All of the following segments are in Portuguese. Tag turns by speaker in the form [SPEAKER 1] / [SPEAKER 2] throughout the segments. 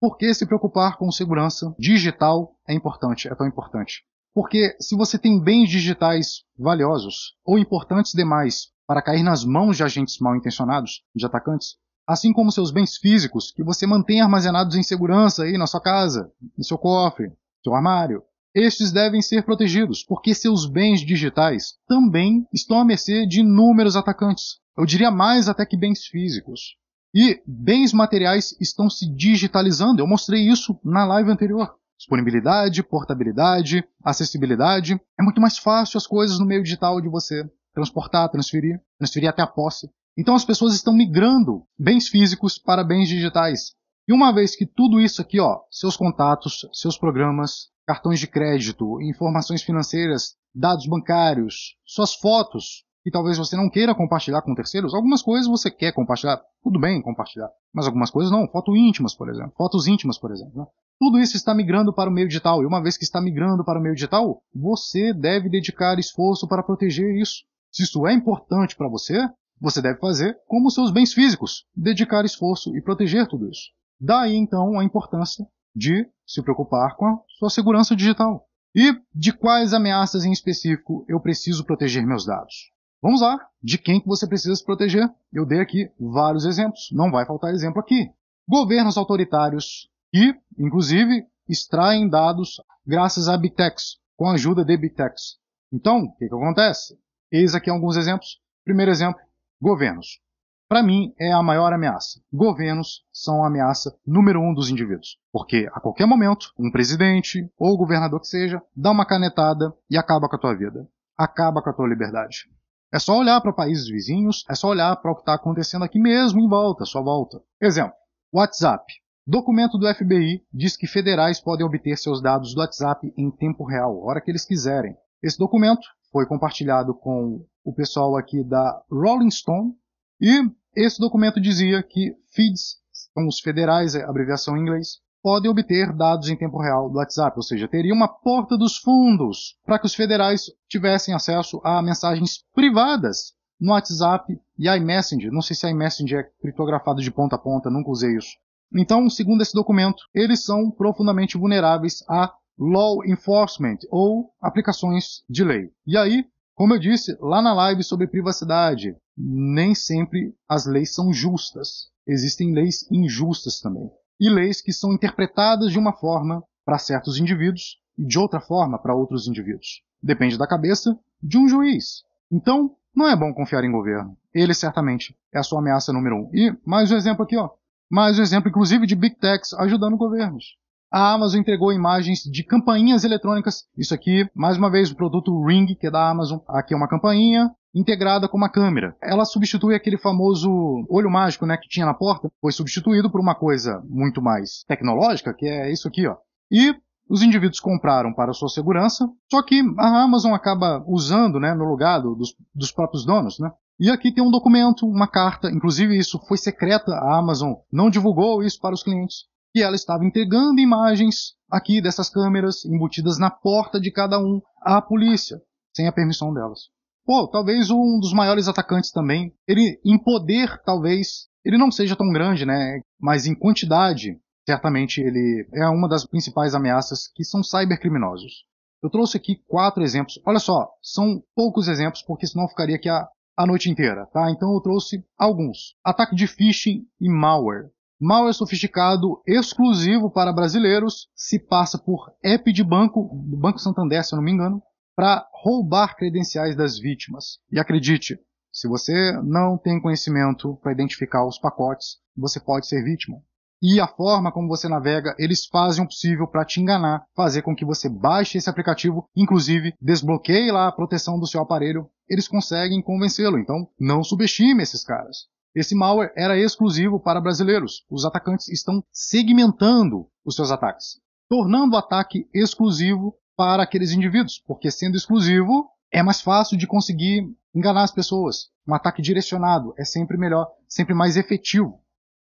[SPEAKER 1] Por que se preocupar com segurança digital é importante, é tão importante? Porque se você tem bens digitais valiosos ou importantes demais para cair nas mãos de agentes mal intencionados, de atacantes, assim como seus bens físicos que você mantém armazenados em segurança aí na sua casa, no seu cofre, seu armário, estes devem ser protegidos, porque seus bens digitais também estão à mercê de inúmeros atacantes. Eu diria mais até que bens físicos. E bens materiais estão se digitalizando. Eu mostrei isso na live anterior. Disponibilidade, portabilidade, acessibilidade. É muito mais fácil as coisas no meio digital de você transportar, transferir, transferir até a posse. Então as pessoas estão migrando bens físicos para bens digitais. E uma vez que tudo isso aqui, ó, seus contatos, seus programas, cartões de crédito, informações financeiras, dados bancários, suas fotos, e talvez você não queira compartilhar com terceiros. Algumas coisas você quer compartilhar, tudo bem compartilhar, mas algumas coisas não. Fotos íntimas, por exemplo. Fotos íntimas, por exemplo. Né? Tudo isso está migrando para o meio digital, e uma vez que está migrando para o meio digital, você deve dedicar esforço para proteger isso. Se isso é importante para você, você deve fazer como seus bens físicos, dedicar esforço e proteger tudo isso. Daí então a importância de se preocupar com a sua segurança digital. E de quais ameaças em específico eu preciso proteger meus dados? Vamos lá, de quem que você precisa se proteger? Eu dei aqui vários exemplos, não vai faltar exemplo aqui. Governos autoritários que, inclusive, extraem dados graças a Big Techs, com a ajuda de Big Techs. Então, o que, que acontece? Eis aqui alguns exemplos. Primeiro exemplo, governos. Para mim, é a maior ameaça. Governos são a ameaça número um dos indivíduos. Porque a qualquer momento, um presidente ou governador que seja dá uma canetada e acaba com a tua vida, acaba com a tua liberdade. É só olhar para países vizinhos, é só olhar para o que está acontecendo aqui mesmo em volta, sua volta. Exemplo: WhatsApp. Documento do FBI diz que federais podem obter seus dados do WhatsApp em tempo real, hora que eles quiserem. Esse documento foi compartilhado com o pessoal aqui da Rolling Stone e esse documento dizia que FIDS, são os federais, é abreviação em inglês, podem obter dados em tempo real do WhatsApp, ou seja, teria uma porta dos fundos para que os federais tivessem acesso a mensagens privadas no WhatsApp e iMessage. Não sei se iMessage é criptografado de ponta a ponta, nunca usei isso. Então, segundo esse documento, eles são profundamente vulneráveis a law enforcement ou aplicações de lei. E aí, como eu disse lá na live sobre privacidade, nem sempre as leis são justas. Existem leis injustas também e leis que são interpretadas de uma forma para certos indivíduos e de outra forma para outros indivíduos. Depende da cabeça de um juiz. Então, não é bom confiar em governo. Ele certamente é a sua ameaça número um. E mais um exemplo aqui, ó. Mais um exemplo, inclusive, de Big Techs ajudando governos. A Amazon entregou imagens de campainhas eletrônicas. Isso aqui, mais uma vez, o produto Ring, que é da Amazon. Aqui é uma campainha, integrada com uma câmera. Ela substitui aquele famoso olho mágico, né, que tinha na porta, foi substituído por uma coisa muito mais tecnológica, que é isso aqui, ó. E os indivíduos compraram para sua segurança, só que a Amazon acaba usando, né, no lugar dos, dos próprios donos, né? E aqui tem um documento, uma carta, inclusive isso foi secreta, a Amazon não divulgou isso para os clientes, e ela estava entregando imagens aqui dessas câmeras embutidas na porta de cada um à polícia, sem a permissão delas pô, talvez um dos maiores atacantes também. Ele, em poder, talvez, ele não seja tão grande, né? Mas em quantidade, certamente ele é uma das principais ameaças que são cybercriminosos. Eu trouxe aqui quatro exemplos. Olha só, são poucos exemplos, porque senão ficaria aqui a, a noite inteira, tá? Então eu trouxe alguns. Ataque de phishing e malware. Malware sofisticado exclusivo para brasileiros se passa por app de banco, do Banco Santander, se eu não me engano, para roubar credenciais das vítimas. E acredite, se você não tem conhecimento para identificar os pacotes, você pode ser vítima. E a forma como você navega, eles fazem o possível para te enganar, fazer com que você baixe esse aplicativo, inclusive desbloqueie lá a proteção do seu aparelho. Eles conseguem convencê-lo, então não subestime esses caras. Esse malware era exclusivo para brasileiros. Os atacantes estão segmentando os seus ataques, tornando o ataque exclusivo para aqueles indivíduos, porque sendo exclusivo é mais fácil de conseguir enganar as pessoas. Um ataque direcionado é sempre melhor, sempre mais efetivo.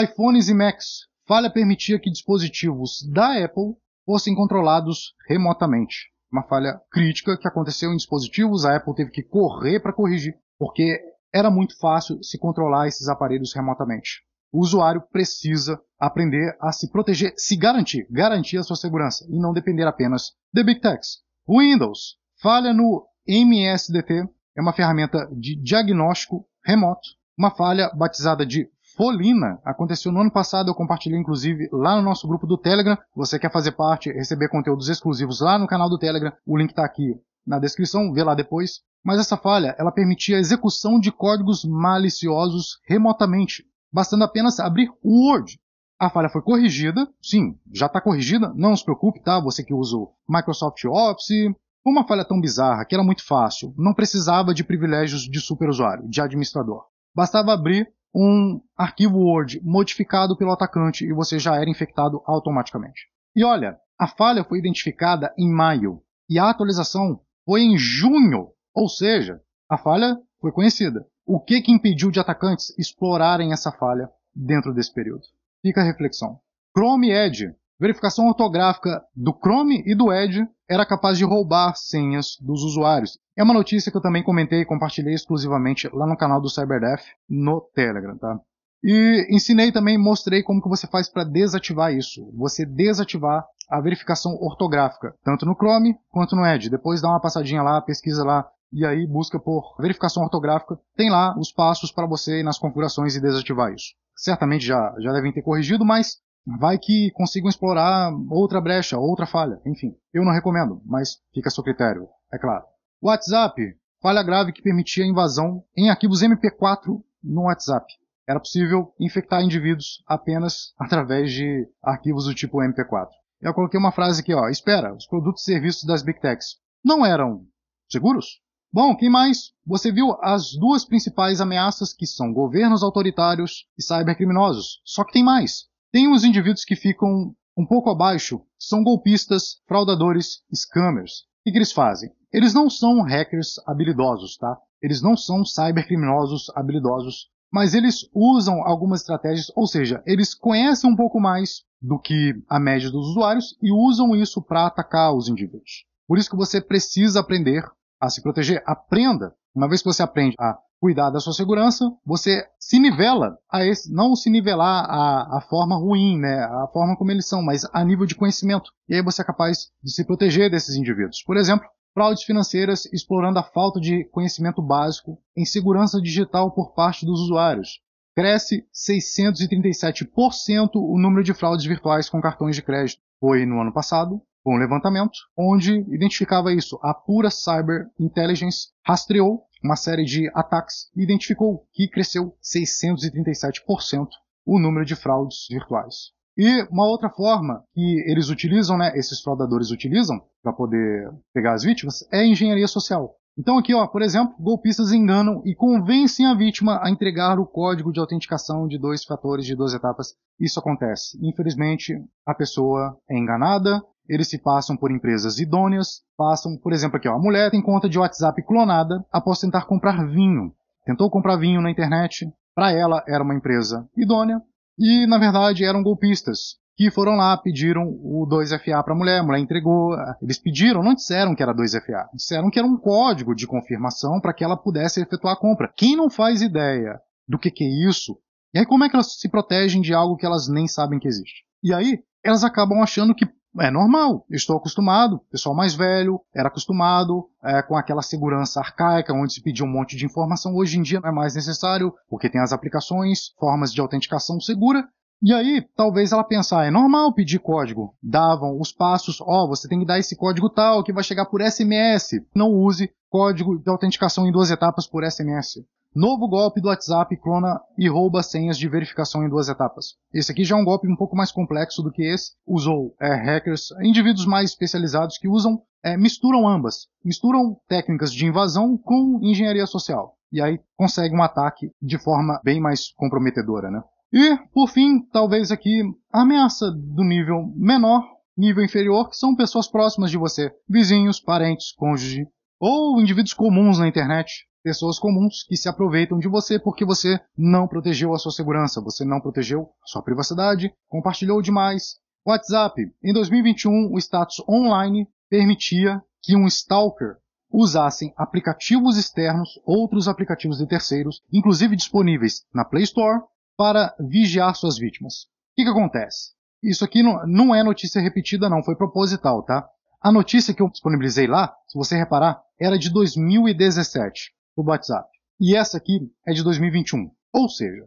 [SPEAKER 1] iPhones e Macs. Falha permitia que dispositivos da Apple fossem controlados remotamente. Uma falha crítica que aconteceu em dispositivos, a Apple teve que correr para corrigir, porque era muito fácil se controlar esses aparelhos remotamente o usuário precisa aprender a se proteger, se garantir, garantir a sua segurança e não depender apenas de Big Techs. Windows falha no MSDT, é uma ferramenta de diagnóstico remoto. Uma falha batizada de Folina aconteceu no ano passado, eu compartilhei inclusive lá no nosso grupo do Telegram. Você quer fazer parte, receber conteúdos exclusivos lá no canal do Telegram, o link está aqui na descrição, vê lá depois. Mas essa falha, ela permitia a execução de códigos maliciosos remotamente bastando apenas abrir o Word. A falha foi corrigida, sim, já está corrigida, não se preocupe, tá? Você que usa o Microsoft Office. uma falha tão bizarra que era muito fácil, não precisava de privilégios de superusuário, de administrador. Bastava abrir um arquivo Word modificado pelo atacante e você já era infectado automaticamente. E olha, a falha foi identificada em maio e a atualização foi em junho, ou seja, a falha foi conhecida. O que, que impediu de atacantes explorarem essa falha dentro desse período? Fica a reflexão. Chrome Edge. Verificação ortográfica do Chrome e do Edge era capaz de roubar senhas dos usuários. É uma notícia que eu também comentei e compartilhei exclusivamente lá no canal do CyberDef no Telegram, tá? E ensinei também, mostrei como que você faz para desativar isso. Você desativar a verificação ortográfica, tanto no Chrome quanto no Edge. Depois dá uma passadinha lá, pesquisa lá e aí busca por verificação ortográfica, tem lá os passos para você ir nas configurações e desativar isso. Certamente já, já devem ter corrigido, mas vai que consigam explorar outra brecha, outra falha, enfim. Eu não recomendo, mas fica a seu critério, é claro. WhatsApp, falha grave que permitia a invasão em arquivos MP4 no WhatsApp. Era possível infectar indivíduos apenas através de arquivos do tipo MP4. Eu coloquei uma frase aqui, ó. Espera, os produtos e serviços das Big Techs não eram seguros? Bom, quem mais? Você viu as duas principais ameaças que são governos autoritários e cybercriminosos. Só que tem mais. Tem os indivíduos que ficam um pouco abaixo, são golpistas, fraudadores, scammers. O que, que eles fazem? Eles não são hackers habilidosos, tá? Eles não são cybercriminosos habilidosos, mas eles usam algumas estratégias, ou seja, eles conhecem um pouco mais do que a média dos usuários e usam isso para atacar os indivíduos. Por isso que você precisa aprender a se proteger, aprenda. Uma vez que você aprende a cuidar da sua segurança, você se nivela a esse, não se nivelar a, a forma ruim, né, a forma como eles são, mas a nível de conhecimento. E aí você é capaz de se proteger desses indivíduos. Por exemplo, fraudes financeiras explorando a falta de conhecimento básico em segurança digital por parte dos usuários. Cresce 637% o número de fraudes virtuais com cartões de crédito. Foi no ano passado um levantamento onde identificava isso. A pura Cyber Intelligence rastreou uma série de ataques e identificou que cresceu 637% o número de fraudes virtuais. E uma outra forma que eles utilizam, né, esses fraudadores utilizam para poder pegar as vítimas, é a engenharia social. Então aqui, ó, por exemplo, golpistas enganam e convencem a vítima a entregar o código de autenticação de dois fatores de duas etapas. Isso acontece. Infelizmente, a pessoa é enganada, eles se passam por empresas idôneas, passam, por exemplo, aqui, ó, a mulher tem conta de WhatsApp clonada após tentar comprar vinho. Tentou comprar vinho na internet, para ela era uma empresa idônea e, na verdade, eram golpistas que foram lá, pediram o 2FA para a mulher, a mulher entregou. Eles pediram, não disseram que era 2FA, disseram que era um código de confirmação para que ela pudesse efetuar a compra. Quem não faz ideia do que, que é isso, e aí como é que elas se protegem de algo que elas nem sabem que existe? E aí elas acabam achando que é normal, eu estou acostumado. Pessoal mais velho era acostumado é, com aquela segurança arcaica onde se pedia um monte de informação. Hoje em dia não é mais necessário, porque tem as aplicações, formas de autenticação segura. E aí, talvez ela pensar, ah, é normal pedir código. Davam os passos, ó, oh, você tem que dar esse código tal, que vai chegar por SMS. Não use código de autenticação em duas etapas por SMS. Novo golpe do WhatsApp clona e rouba senhas de verificação em duas etapas. Esse aqui já é um golpe um pouco mais complexo do que esse. Usou é, hackers, indivíduos mais especializados que usam, é, misturam ambas. Misturam técnicas de invasão com engenharia social. E aí consegue um ataque de forma bem mais comprometedora, né? E, por fim, talvez aqui, ameaça do nível menor, nível inferior, que são pessoas próximas de você, vizinhos, parentes, cônjuge, ou indivíduos comuns na internet, pessoas comuns que se aproveitam de você porque você não protegeu a sua segurança, você não protegeu a sua privacidade, compartilhou demais. WhatsApp, em 2021, o status online permitia que um stalker usassem aplicativos externos, outros aplicativos de terceiros, inclusive disponíveis na Play Store para vigiar suas vítimas. O que, que acontece? Isso aqui não, não é notícia repetida, não, foi proposital, tá? A notícia que eu disponibilizei lá, se você reparar, era de 2017, do WhatsApp. E essa aqui é de 2021. Ou seja,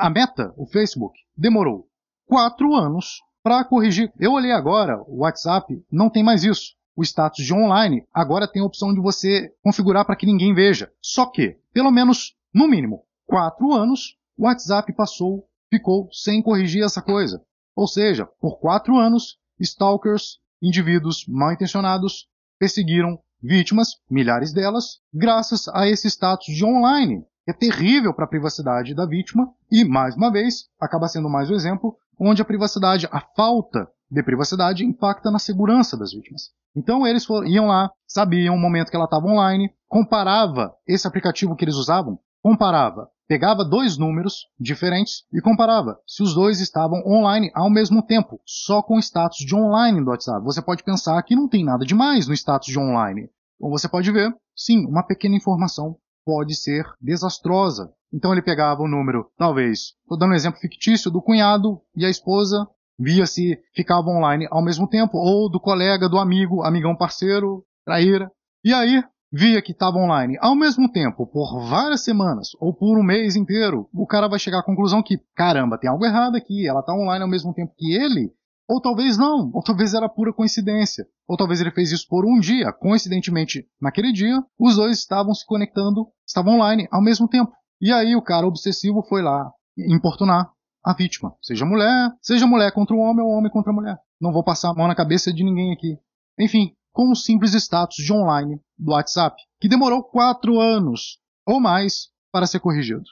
[SPEAKER 1] a meta, o Facebook, demorou quatro anos para corrigir. Eu olhei agora, o WhatsApp não tem mais isso. O status de online agora tem a opção de você configurar para que ninguém veja. Só que, pelo menos, no mínimo, quatro anos o WhatsApp passou, ficou sem corrigir essa coisa. Ou seja, por quatro anos, stalkers, indivíduos mal intencionados, perseguiram vítimas, milhares delas, graças a esse status de online. É terrível para a privacidade da vítima e, mais uma vez, acaba sendo mais um exemplo onde a privacidade, a falta de privacidade, impacta na segurança das vítimas. Então eles foram, iam lá, sabiam o momento que ela estava online, comparava esse aplicativo que eles usavam, comparava Pegava dois números diferentes e comparava se os dois estavam online ao mesmo tempo, só com o status de online do WhatsApp. Você pode pensar que não tem nada demais no status de online. ou você pode ver, sim, uma pequena informação pode ser desastrosa. Então ele pegava o número, talvez, estou dando um exemplo fictício, do cunhado e a esposa, via se ficavam online ao mesmo tempo, ou do colega, do amigo, amigão parceiro, traíra. E aí, via que estava online ao mesmo tempo por várias semanas ou por um mês inteiro, o cara vai chegar à conclusão que, caramba, tem algo errado aqui, ela está online ao mesmo tempo que ele. Ou talvez não, ou talvez era pura coincidência. Ou talvez ele fez isso por um dia. Coincidentemente, naquele dia, os dois estavam se conectando, estavam online ao mesmo tempo. E aí o cara obsessivo foi lá importunar a vítima. Seja mulher, seja mulher contra o homem ou homem contra a mulher. Não vou passar a mão na cabeça de ninguém aqui. Enfim, com um simples status de online do WhatsApp, que demorou quatro anos ou mais para ser corrigido.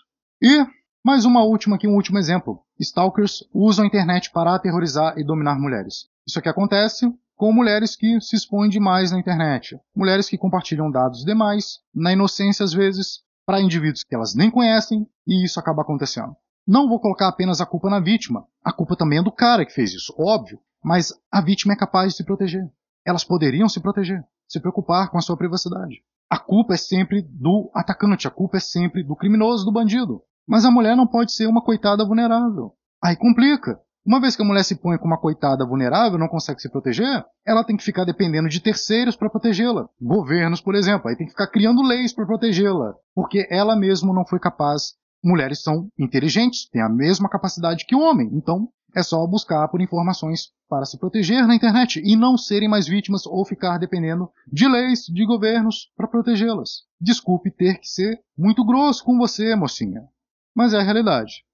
[SPEAKER 1] E mais uma última aqui, um último exemplo. Stalkers usam a internet para aterrorizar e dominar mulheres. Isso aqui acontece com mulheres que se expõem demais na internet, mulheres que compartilham dados demais, na inocência às vezes, para indivíduos que elas nem conhecem, e isso acaba acontecendo. Não vou colocar apenas a culpa na vítima, a culpa também é do cara que fez isso, óbvio, mas a vítima é capaz de se proteger elas poderiam se proteger, se preocupar com a sua privacidade. A culpa é sempre do atacante, a culpa é sempre do criminoso, do bandido. Mas a mulher não pode ser uma coitada vulnerável. Aí complica. Uma vez que a mulher se põe como uma coitada vulnerável, não consegue se proteger, ela tem que ficar dependendo de terceiros para protegê-la. Governos, por exemplo, aí tem que ficar criando leis para protegê-la, porque ela mesma não foi capaz. Mulheres são inteligentes, têm a mesma capacidade que o homem, então é só buscar por informações para se proteger na internet e não serem mais vítimas ou ficar dependendo de leis, de governos para protegê-las. Desculpe ter que ser muito grosso com você, mocinha, mas é a realidade.